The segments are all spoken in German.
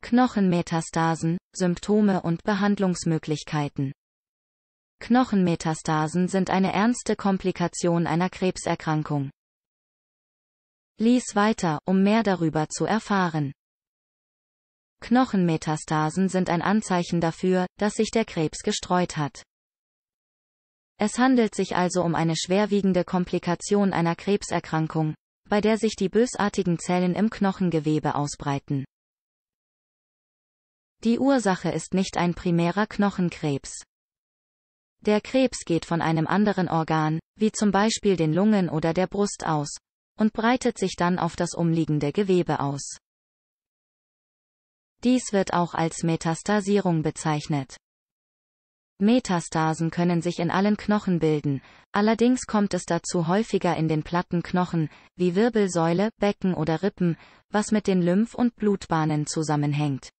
Knochenmetastasen, Symptome und Behandlungsmöglichkeiten Knochenmetastasen sind eine ernste Komplikation einer Krebserkrankung. Lies weiter, um mehr darüber zu erfahren. Knochenmetastasen sind ein Anzeichen dafür, dass sich der Krebs gestreut hat. Es handelt sich also um eine schwerwiegende Komplikation einer Krebserkrankung, bei der sich die bösartigen Zellen im Knochengewebe ausbreiten. Die Ursache ist nicht ein primärer Knochenkrebs. Der Krebs geht von einem anderen Organ, wie zum Beispiel den Lungen oder der Brust aus, und breitet sich dann auf das umliegende Gewebe aus. Dies wird auch als Metastasierung bezeichnet. Metastasen können sich in allen Knochen bilden, allerdings kommt es dazu häufiger in den platten Knochen, wie Wirbelsäule, Becken oder Rippen, was mit den Lymph- und Blutbahnen zusammenhängt.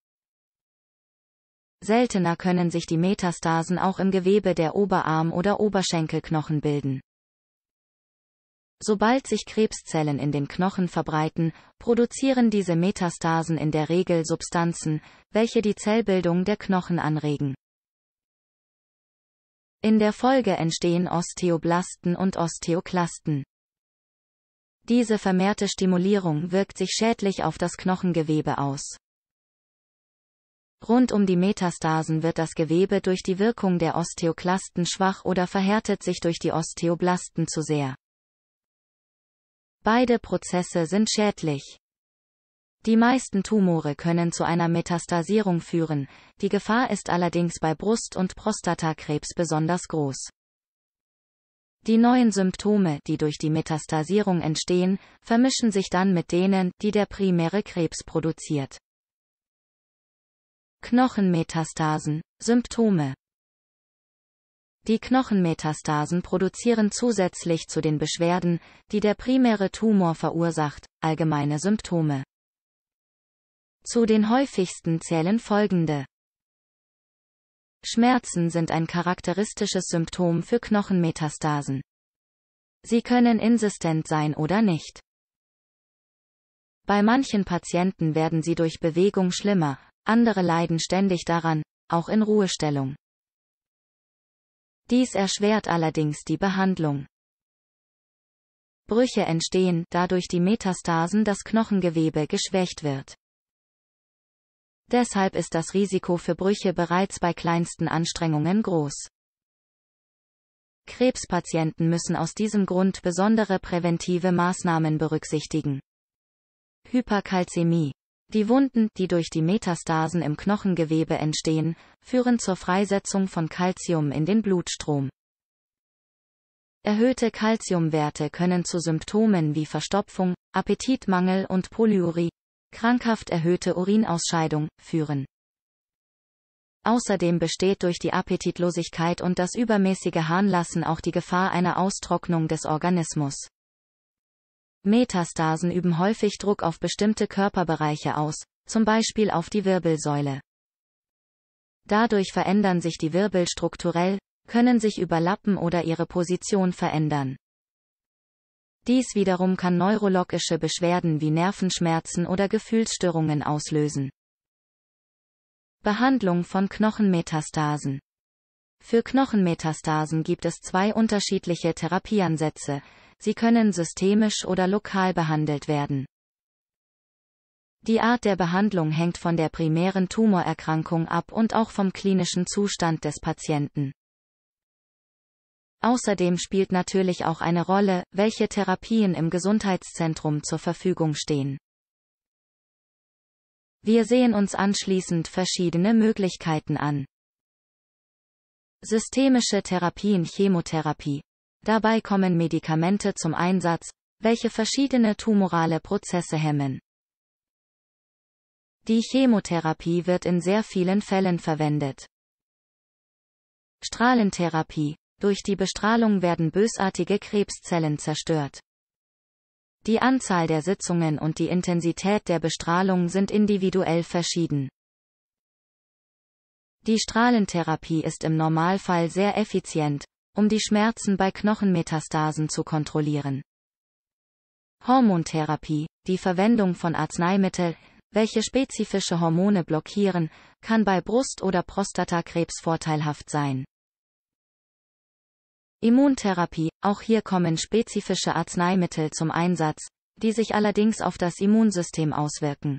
Seltener können sich die Metastasen auch im Gewebe der Oberarm- oder Oberschenkelknochen bilden. Sobald sich Krebszellen in den Knochen verbreiten, produzieren diese Metastasen in der Regel Substanzen, welche die Zellbildung der Knochen anregen. In der Folge entstehen Osteoblasten und Osteoklasten. Diese vermehrte Stimulierung wirkt sich schädlich auf das Knochengewebe aus. Rund um die Metastasen wird das Gewebe durch die Wirkung der Osteoklasten schwach oder verhärtet sich durch die Osteoblasten zu sehr. Beide Prozesse sind schädlich. Die meisten Tumore können zu einer Metastasierung führen, die Gefahr ist allerdings bei Brust- und Prostatakrebs besonders groß. Die neuen Symptome, die durch die Metastasierung entstehen, vermischen sich dann mit denen, die der primäre Krebs produziert. Knochenmetastasen, Symptome Die Knochenmetastasen produzieren zusätzlich zu den Beschwerden, die der primäre Tumor verursacht, allgemeine Symptome. Zu den häufigsten zählen folgende. Schmerzen sind ein charakteristisches Symptom für Knochenmetastasen. Sie können insistent sein oder nicht. Bei manchen Patienten werden sie durch Bewegung schlimmer, andere leiden ständig daran, auch in Ruhestellung. Dies erschwert allerdings die Behandlung. Brüche entstehen, da durch die Metastasen das Knochengewebe geschwächt wird. Deshalb ist das Risiko für Brüche bereits bei kleinsten Anstrengungen groß. Krebspatienten müssen aus diesem Grund besondere präventive Maßnahmen berücksichtigen. Hyperkalzämie die Wunden, die durch die Metastasen im Knochengewebe entstehen, führen zur Freisetzung von Calcium in den Blutstrom. Erhöhte Calciumwerte können zu Symptomen wie Verstopfung, Appetitmangel und Polyurie, krankhaft erhöhte Urinausscheidung, führen. Außerdem besteht durch die Appetitlosigkeit und das übermäßige Harnlassen auch die Gefahr einer Austrocknung des Organismus. Metastasen üben häufig Druck auf bestimmte Körperbereiche aus, zum Beispiel auf die Wirbelsäule. Dadurch verändern sich die Wirbel strukturell, können sich überlappen oder ihre Position verändern. Dies wiederum kann neurologische Beschwerden wie Nervenschmerzen oder Gefühlsstörungen auslösen. Behandlung von Knochenmetastasen Für Knochenmetastasen gibt es zwei unterschiedliche Therapieansätze, Sie können systemisch oder lokal behandelt werden. Die Art der Behandlung hängt von der primären Tumorerkrankung ab und auch vom klinischen Zustand des Patienten. Außerdem spielt natürlich auch eine Rolle, welche Therapien im Gesundheitszentrum zur Verfügung stehen. Wir sehen uns anschließend verschiedene Möglichkeiten an. Systemische Therapien Chemotherapie Dabei kommen Medikamente zum Einsatz, welche verschiedene tumorale Prozesse hemmen. Die Chemotherapie wird in sehr vielen Fällen verwendet. Strahlentherapie. Durch die Bestrahlung werden bösartige Krebszellen zerstört. Die Anzahl der Sitzungen und die Intensität der Bestrahlung sind individuell verschieden. Die Strahlentherapie ist im Normalfall sehr effizient, um die Schmerzen bei Knochenmetastasen zu kontrollieren. Hormontherapie, die Verwendung von Arzneimitteln, welche spezifische Hormone blockieren, kann bei Brust- oder Prostatakrebs vorteilhaft sein. Immuntherapie, auch hier kommen spezifische Arzneimittel zum Einsatz, die sich allerdings auf das Immunsystem auswirken.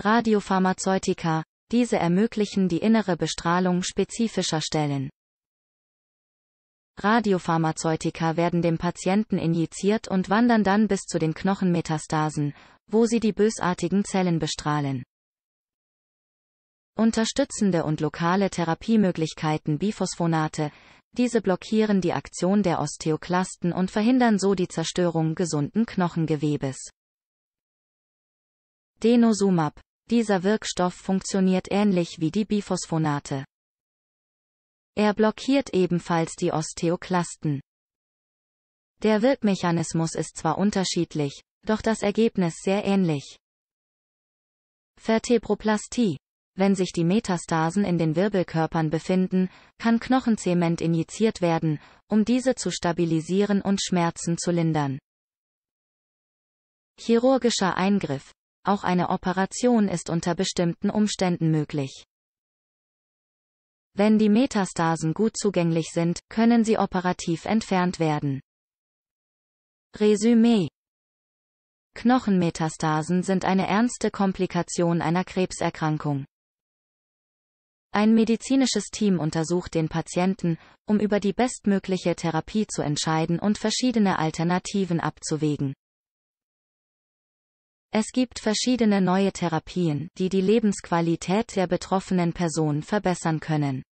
Radiopharmazeutika, diese ermöglichen die innere Bestrahlung spezifischer Stellen. Radiopharmazeutika werden dem Patienten injiziert und wandern dann bis zu den Knochenmetastasen, wo sie die bösartigen Zellen bestrahlen. Unterstützende und lokale Therapiemöglichkeiten Biphosphonate, diese blockieren die Aktion der Osteoklasten und verhindern so die Zerstörung gesunden Knochengewebes. Denosumab. Dieser Wirkstoff funktioniert ähnlich wie die Biphosphonate. Er blockiert ebenfalls die Osteoklasten. Der Wirkmechanismus ist zwar unterschiedlich, doch das Ergebnis sehr ähnlich. Vertebroplastie. Wenn sich die Metastasen in den Wirbelkörpern befinden, kann Knochenzement injiziert werden, um diese zu stabilisieren und Schmerzen zu lindern. Chirurgischer Eingriff. Auch eine Operation ist unter bestimmten Umständen möglich. Wenn die Metastasen gut zugänglich sind, können sie operativ entfernt werden. Resümee Knochenmetastasen sind eine ernste Komplikation einer Krebserkrankung. Ein medizinisches Team untersucht den Patienten, um über die bestmögliche Therapie zu entscheiden und verschiedene Alternativen abzuwägen. Es gibt verschiedene neue Therapien, die die Lebensqualität der betroffenen Person verbessern können.